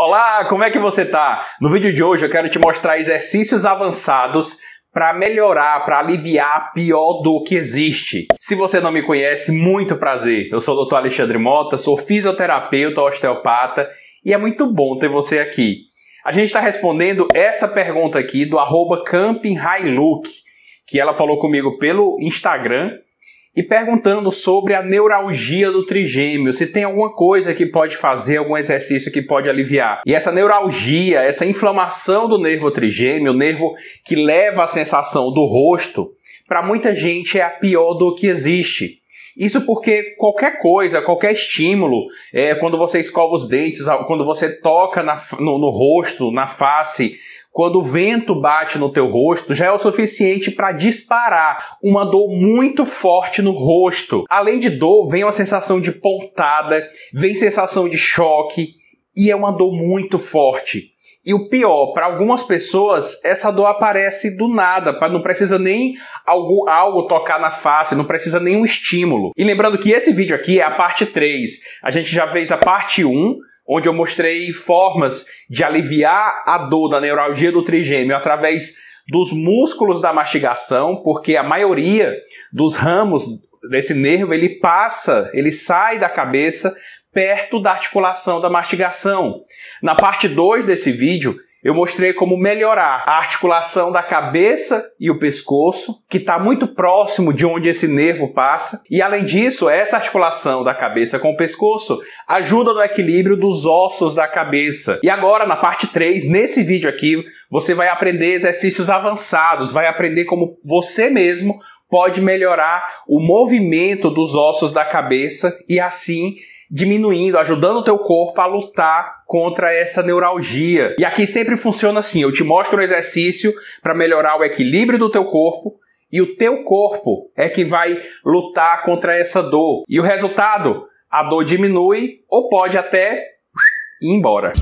Olá, como é que você tá? No vídeo de hoje eu quero te mostrar exercícios avançados para melhorar, para aliviar a pior dor que existe. Se você não me conhece, muito prazer. Eu sou o Dr. Alexandre Mota, sou fisioterapeuta, osteopata e é muito bom ter você aqui. A gente está respondendo essa pergunta aqui do arroba Camping que ela falou comigo pelo Instagram e perguntando sobre a neuralgia do trigêmeo, se tem alguma coisa que pode fazer, algum exercício que pode aliviar. E essa neuralgia, essa inflamação do nervo trigêmeo, o nervo que leva a sensação do rosto, para muita gente é a pior do que existe. Isso porque qualquer coisa, qualquer estímulo, é, quando você escova os dentes, quando você toca na, no, no rosto, na face, quando o vento bate no teu rosto, já é o suficiente para disparar uma dor muito forte no rosto. Além de dor, vem uma sensação de pontada, vem sensação de choque e é uma dor muito forte. E o pior, para algumas pessoas, essa dor aparece do nada, não precisa nem algo, algo tocar na face, não precisa nenhum estímulo. E lembrando que esse vídeo aqui é a parte 3. A gente já fez a parte 1, onde eu mostrei formas de aliviar a dor da neuralgia do trigêmeo através dos músculos da mastigação, porque a maioria dos ramos desse nervo ele passa, ele sai da cabeça perto da articulação da mastigação. Na parte 2 desse vídeo, eu mostrei como melhorar a articulação da cabeça e o pescoço, que está muito próximo de onde esse nervo passa. E além disso, essa articulação da cabeça com o pescoço ajuda no equilíbrio dos ossos da cabeça. E agora, na parte 3, nesse vídeo aqui, você vai aprender exercícios avançados, vai aprender como você mesmo pode melhorar o movimento dos ossos da cabeça e assim diminuindo, ajudando o teu corpo a lutar contra essa neuralgia. E aqui sempre funciona assim, eu te mostro um exercício para melhorar o equilíbrio do teu corpo e o teu corpo é que vai lutar contra essa dor. E o resultado, a dor diminui ou pode até ir embora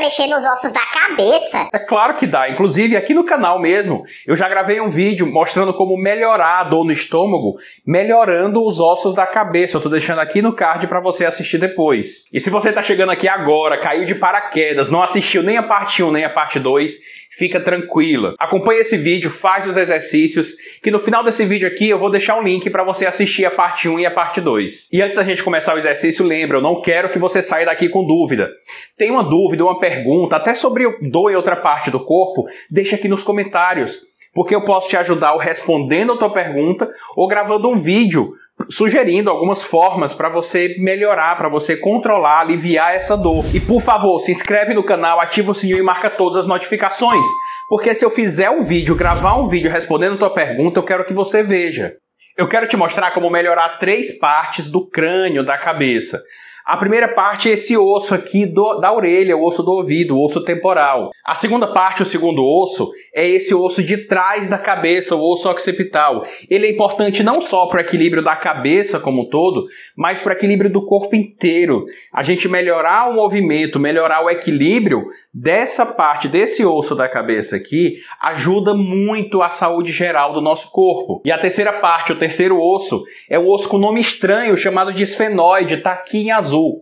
mexer nos ossos da cabeça. É claro que dá. Inclusive, aqui no canal mesmo, eu já gravei um vídeo mostrando como melhorar a dor no estômago, melhorando os ossos da cabeça. Eu tô deixando aqui no card para você assistir depois. E se você tá chegando aqui agora, caiu de paraquedas, não assistiu nem a parte 1 nem a parte 2, fica tranquila. Acompanhe esse vídeo, faz os exercícios, que no final desse vídeo aqui eu vou deixar um link para você assistir a parte 1 e a parte 2. E antes da gente começar o exercício, lembra, eu não quero que você saia daqui com dúvida. Tem uma dúvida, uma pergunta, até sobre dor em outra parte do corpo, deixa aqui nos comentários porque eu posso te ajudar respondendo a tua pergunta ou gravando um vídeo sugerindo algumas formas para você melhorar, para você controlar, aliviar essa dor. E por favor, se inscreve no canal, ativa o sininho e marca todas as notificações, porque se eu fizer um vídeo, gravar um vídeo respondendo tua pergunta, eu quero que você veja. Eu quero te mostrar como melhorar três partes do crânio da cabeça. A primeira parte é esse osso aqui do, da orelha, o osso do ouvido, o osso temporal. A segunda parte, o segundo osso, é esse osso de trás da cabeça, o osso occipital. Ele é importante não só para o equilíbrio da cabeça como um todo, mas para o equilíbrio do corpo inteiro. A gente melhorar o movimento, melhorar o equilíbrio dessa parte, desse osso da cabeça aqui, ajuda muito a saúde geral do nosso corpo. E a terceira parte, o terceiro osso, é um osso com nome estranho chamado de esfenoide, está aqui em azul azul.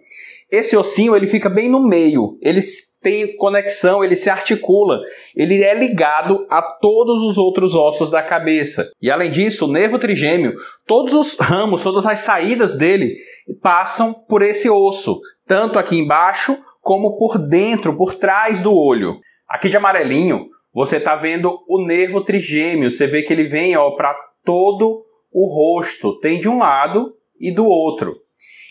Esse ossinho ele fica bem no meio, ele tem conexão, ele se articula, ele é ligado a todos os outros ossos da cabeça. E além disso, o nervo trigêmeo, todos os ramos, todas as saídas dele passam por esse osso, tanto aqui embaixo como por dentro, por trás do olho. Aqui de amarelinho, você está vendo o nervo trigêmeo, você vê que ele vem para todo o rosto, tem de um lado e do outro.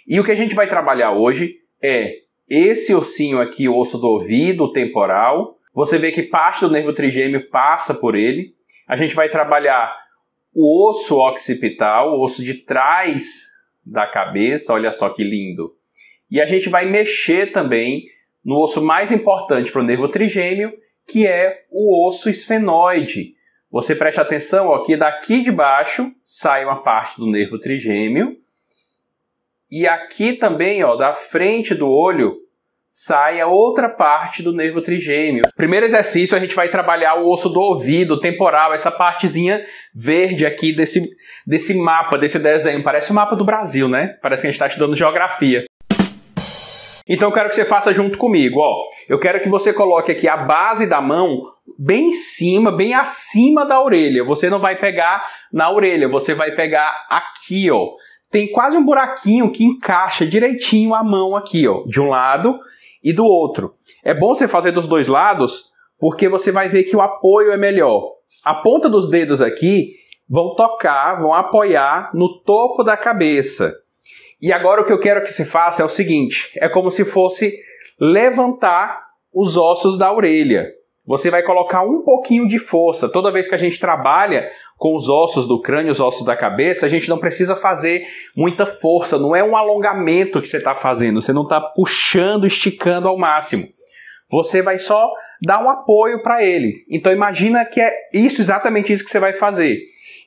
E o que a gente vai trabalhar hoje é esse ossinho aqui, o osso do ouvido temporal. Você vê que parte do nervo trigêmeo passa por ele. A gente vai trabalhar o osso occipital, o osso de trás da cabeça, olha só que lindo. E a gente vai mexer também no osso mais importante para o nervo trigêmeo, que é o osso esfenoide. Você preste atenção ó, que daqui de baixo sai uma parte do nervo trigêmeo, e aqui também, ó, da frente do olho, sai a outra parte do nervo trigêmeo. Primeiro exercício, a gente vai trabalhar o osso do ouvido temporal, essa partezinha verde aqui desse, desse mapa, desse desenho. Parece o mapa do Brasil, né? Parece que a gente está estudando geografia. Então eu quero que você faça junto comigo, ó. Eu quero que você coloque aqui a base da mão bem em cima, bem acima da orelha. Você não vai pegar na orelha, você vai pegar aqui, ó tem quase um buraquinho que encaixa direitinho a mão aqui, ó, de um lado e do outro. É bom você fazer dos dois lados, porque você vai ver que o apoio é melhor. A ponta dos dedos aqui vão tocar, vão apoiar no topo da cabeça. E agora o que eu quero que você faça é o seguinte: é como se fosse levantar os ossos da orelha você vai colocar um pouquinho de força. Toda vez que a gente trabalha com os ossos do crânio, os ossos da cabeça, a gente não precisa fazer muita força, não é um alongamento que você está fazendo, você não está puxando, esticando ao máximo. Você vai só dar um apoio para ele. Então imagina que é isso exatamente isso que você vai fazer.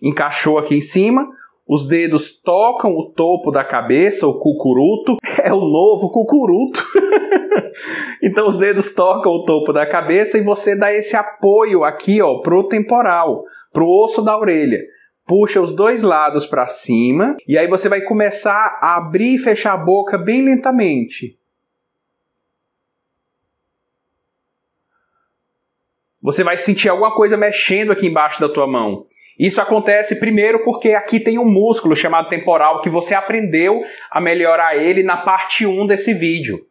Encaixou aqui em cima, os dedos tocam o topo da cabeça, o cucuruto, é o novo cucuruto. então os dedos tocam o topo da cabeça e você dá esse apoio aqui, ó, pro temporal, pro osso da orelha. Puxa os dois lados para cima e aí você vai começar a abrir e fechar a boca bem lentamente. Você vai sentir alguma coisa mexendo aqui embaixo da tua mão. Isso acontece primeiro porque aqui tem um músculo chamado temporal que você aprendeu a melhorar ele na parte 1 desse vídeo.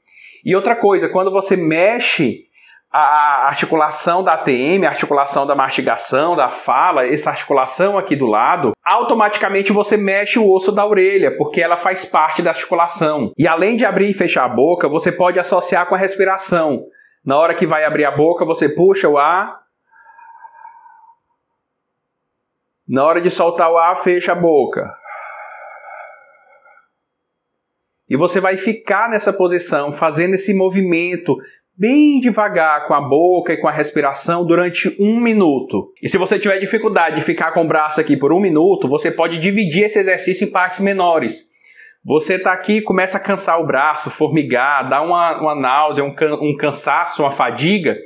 E outra coisa, quando você mexe a articulação da ATM, a articulação da mastigação, da fala, essa articulação aqui do lado, automaticamente você mexe o osso da orelha, porque ela faz parte da articulação. E além de abrir e fechar a boca, você pode associar com a respiração. Na hora que vai abrir a boca, você puxa o ar. Na hora de soltar o ar, fecha a boca. E você vai ficar nessa posição, fazendo esse movimento bem devagar com a boca e com a respiração durante um minuto. E se você tiver dificuldade de ficar com o braço aqui por um minuto, você pode dividir esse exercício em partes menores. Você está aqui, começa a cansar o braço, formigar, dá uma, uma náusea, um, can, um cansaço, uma fadiga,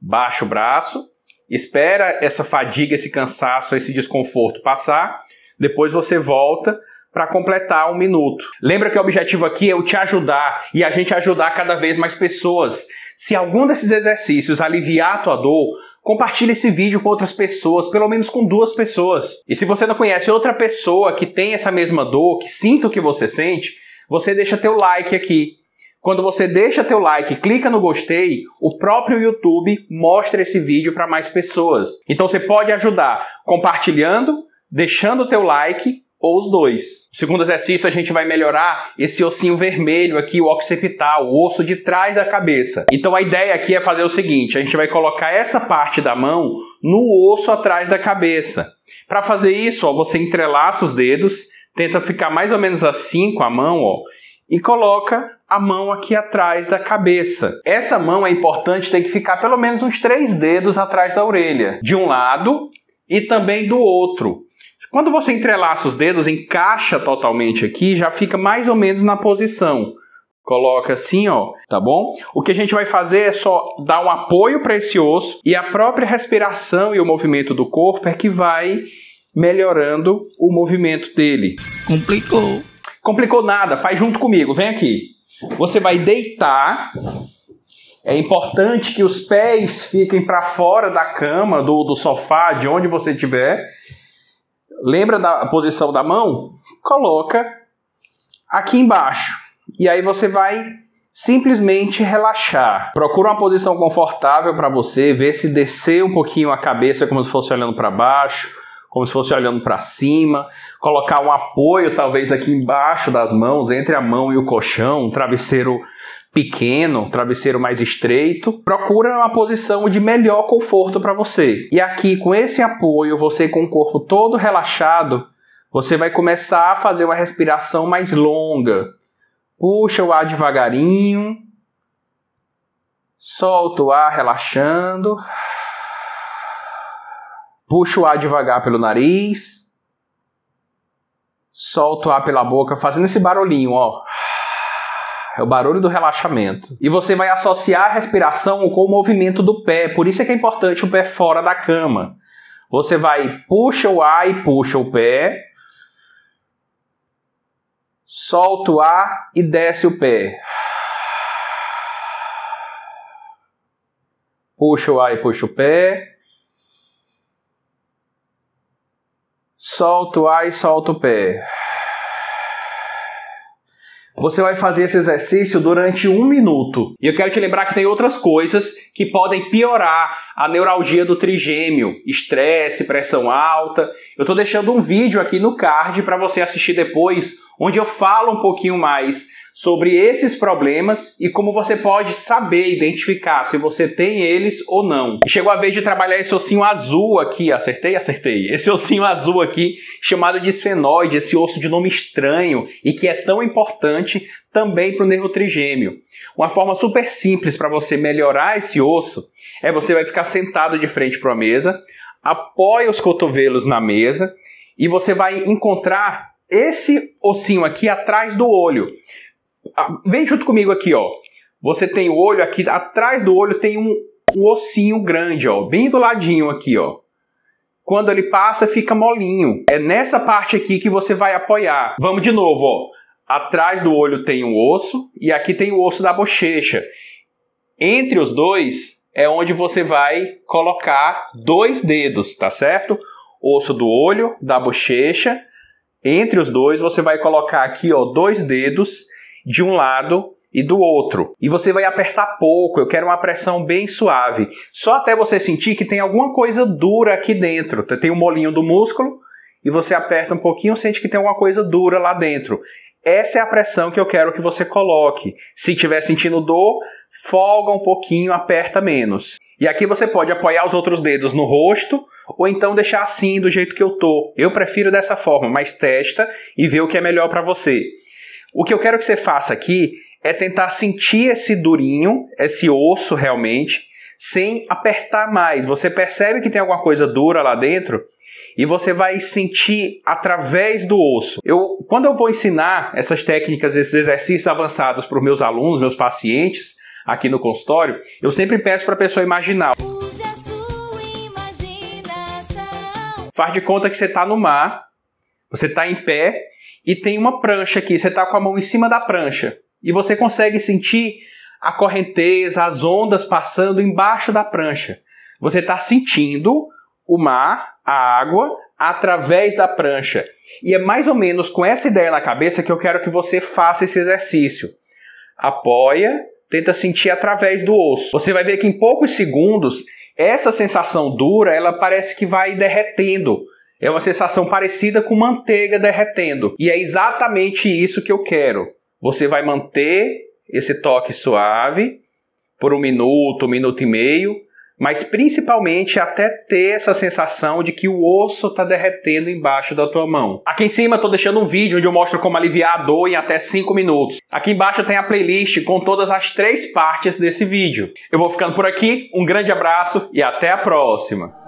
baixa o braço, espera essa fadiga, esse cansaço, esse desconforto passar, depois você volta, para completar um minuto. Lembra que o objetivo aqui é eu te ajudar e a gente ajudar cada vez mais pessoas. Se algum desses exercícios aliviar a tua dor, compartilhe esse vídeo com outras pessoas, pelo menos com duas pessoas. E se você não conhece outra pessoa que tem essa mesma dor, que sinta o que você sente, você deixa teu like aqui. Quando você deixa teu like, clica no gostei, o próprio YouTube mostra esse vídeo para mais pessoas. Então você pode ajudar compartilhando, deixando teu like ou os dois. O segundo exercício, a gente vai melhorar esse ossinho vermelho aqui, o occipital, o osso de trás da cabeça. Então a ideia aqui é fazer o seguinte, a gente vai colocar essa parte da mão no osso atrás da cabeça. Para fazer isso, ó, você entrelaça os dedos, tenta ficar mais ou menos assim com a mão, ó, e coloca a mão aqui atrás da cabeça. Essa mão é importante, tem que ficar pelo menos uns três dedos atrás da orelha, de um lado e também do outro. Quando você entrelaça os dedos, encaixa totalmente aqui, já fica mais ou menos na posição. Coloca assim, ó, tá bom? O que a gente vai fazer é só dar um apoio para esse osso e a própria respiração e o movimento do corpo é que vai melhorando o movimento dele. Complicou. Complicou nada, faz junto comigo, vem aqui. Você vai deitar. É importante que os pés fiquem para fora da cama, do, do sofá, de onde você estiver lembra da posição da mão? Coloca aqui embaixo. E aí você vai simplesmente relaxar. Procura uma posição confortável para você, vê se descer um pouquinho a cabeça como se fosse olhando para baixo, como se fosse olhando para cima, colocar um apoio talvez aqui embaixo das mãos, entre a mão e o colchão, um travesseiro pequeno, travesseiro mais estreito, procura uma posição de melhor conforto para você. E aqui, com esse apoio, você com o corpo todo relaxado, você vai começar a fazer uma respiração mais longa. Puxa o ar devagarinho, solta o ar relaxando, puxa o ar devagar pelo nariz, solta o ar pela boca, fazendo esse barulhinho, ó. É o barulho do relaxamento. E você vai associar a respiração com o movimento do pé. Por isso é que é importante o pé fora da cama. Você vai puxa o ar e puxa o pé. Solta o ar e desce o pé. Puxa o ar e puxa o pé. Solta o ar e solta o pé. Você vai fazer esse exercício durante um minuto. E eu quero te lembrar que tem outras coisas que podem piorar a neuralgia do trigêmeo: estresse, pressão alta. Eu estou deixando um vídeo aqui no card para você assistir depois onde eu falo um pouquinho mais sobre esses problemas e como você pode saber identificar se você tem eles ou não. chegou a vez de trabalhar esse ossinho azul aqui, acertei, acertei. Esse ossinho azul aqui, chamado de esfenoide, esse osso de nome estranho e que é tão importante também para o nervo trigêmeo. Uma forma super simples para você melhorar esse osso é você vai ficar sentado de frente para a mesa, apoia os cotovelos na mesa e você vai encontrar esse ossinho aqui atrás do olho. Ah, vem junto comigo aqui, ó. Você tem o olho aqui, atrás do olho tem um, um ossinho grande, ó, bem do ladinho aqui, ó. Quando ele passa, fica molinho. É nessa parte aqui que você vai apoiar. Vamos de novo, ó. Atrás do olho tem um osso e aqui tem o osso da bochecha. Entre os dois é onde você vai colocar dois dedos, tá certo? Osso do olho, da bochecha entre os dois, você vai colocar aqui ó, dois dedos de um lado e do outro. E você vai apertar pouco, eu quero uma pressão bem suave. Só até você sentir que tem alguma coisa dura aqui dentro. Tem um molinho do músculo e você aperta um pouquinho, sente que tem alguma coisa dura lá dentro. Essa é a pressão que eu quero que você coloque. Se estiver sentindo dor, folga um pouquinho, aperta menos. E aqui você pode apoiar os outros dedos no rosto ou então deixar assim do jeito que eu tô. Eu prefiro dessa forma, mas testa e vê o que é melhor para você. O que eu quero que você faça aqui é tentar sentir esse durinho, esse osso realmente, sem apertar mais. Você percebe que tem alguma coisa dura lá dentro e você vai sentir através do osso. Eu, quando eu vou ensinar essas técnicas, esses exercícios avançados para os meus alunos, meus pacientes aqui no consultório, eu sempre peço para a pessoa imaginar. Faz de conta que você está no mar, você está em pé e tem uma prancha aqui. Você está com a mão em cima da prancha e você consegue sentir a correnteza, as ondas passando embaixo da prancha. Você está sentindo o mar, a água, através da prancha. E é mais ou menos com essa ideia na cabeça que eu quero que você faça esse exercício. Apoia tenta sentir através do osso. Você vai ver que em poucos segundos essa sensação dura, ela parece que vai derretendo. É uma sensação parecida com manteiga derretendo. E é exatamente isso que eu quero. Você vai manter esse toque suave por um minuto, um minuto e meio, mas principalmente até ter essa sensação de que o osso está derretendo embaixo da tua mão. Aqui em cima estou deixando um vídeo onde eu mostro como aliviar a dor em até 5 minutos. Aqui embaixo tem a playlist com todas as três partes desse vídeo. Eu vou ficando por aqui, um grande abraço e até a próxima!